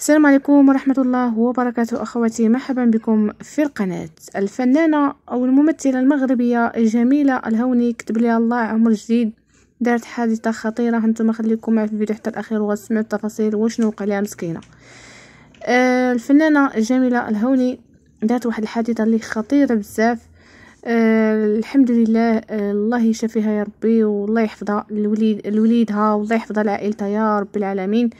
السلام عليكم ورحمة الله وبركاته أخواتي مرحبا بكم في القناة الفنانة أو الممثلة المغربية جميلة الهوني كتب لي الله عمر جديد دارت حادثة خطيرة هنتم خليكم مع في الفيديو حتى الأخير وغتسمعوا التفاصيل وشنو وقع لها مسكينة آه، الفنانة جميلة الهوني دارت واحد الحادثة اللي خطيرة بزاف آه، الحمد لله آه، الله يشافيها يا ربي والله يحفظها الوليد لوليدها والله يحفظها لعائلتها يا رب العالمين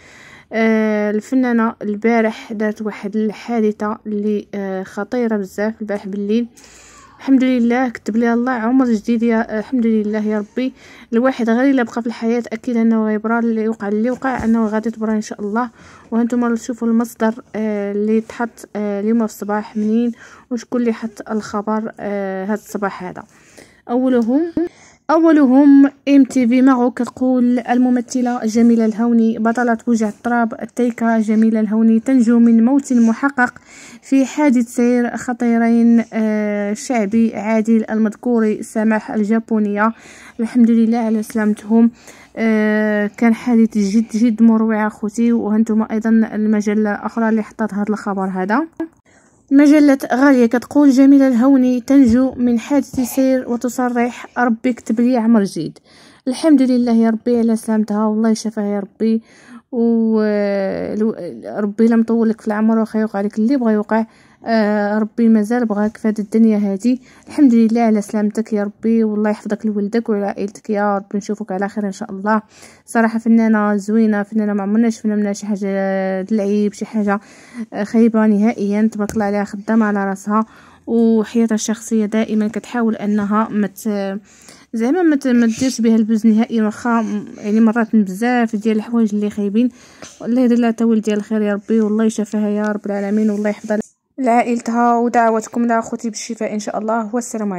آه، الفنانه البارح دارت واحد الحادثه اللي آه، خطيره بزاف البارح بالليل الحمد لله كتب لي الله عمر جديد يا آه، الحمد لله يا ربي الواحد غير الا بقى في الحياه اكيد انه غيبرى اللي وقع اللي وقع انه غادي تبرى ان شاء الله وهانتم تشوفوا المصدر اللي تحط اليوم في الصباح منين وشكون اللي حط الخبر هذا الصباح هذا اولهم أولهم ام تي في معك تقول الممثلة جميلة الهوني بطلة وجع التراب التيكا جميلة الهوني تنجو من موت محقق في حادث سير خطيرين آه، شعبي عادل المذكوري سماح الجابونية الحمد لله على سلامتهم آه، كان حادث جد جد مروع اخوتي وهنتم ايضا المجلة أخرى اللي حطت هذا الخبر هذا مجلة غالية كتقول جميلة الهوني تنجو من حادث سير وتصرح ربي كتب لي عمر جديد الحمد لله يا ربي على سلامتها والله يشفيها يا ربي وربي لم طولك في العمر واخا يوقع لك اللي بغى يوقع آه ربي مازال بغاك في هاد الدنيا هادي الحمد لله على سلامتك يا ربي والله يحفظك لولدك وعلى عائلتك يا ربي نشوفك على خير ان شاء الله صراحه فنانه زوينه فنانه ما عمرنا شفنا منها شي حاجه دلعيب شي حاجه آه، خايبه نهائيا تبارك الله عليها خدامه على راسها وحياتها الشخصيه دائما كتحاول انها مت زعما ما تديرش بها البوز نهائي واخا يعني مرات بزاف ديال الحوايج اللي خايبين الله يدير لها طويل ديال الخير يا ربي والله يشافيها يا رب العالمين والله يحفظها لعائلتها ودعواتكم لها اخوتي بالشفاء ان شاء الله والسلام عليكم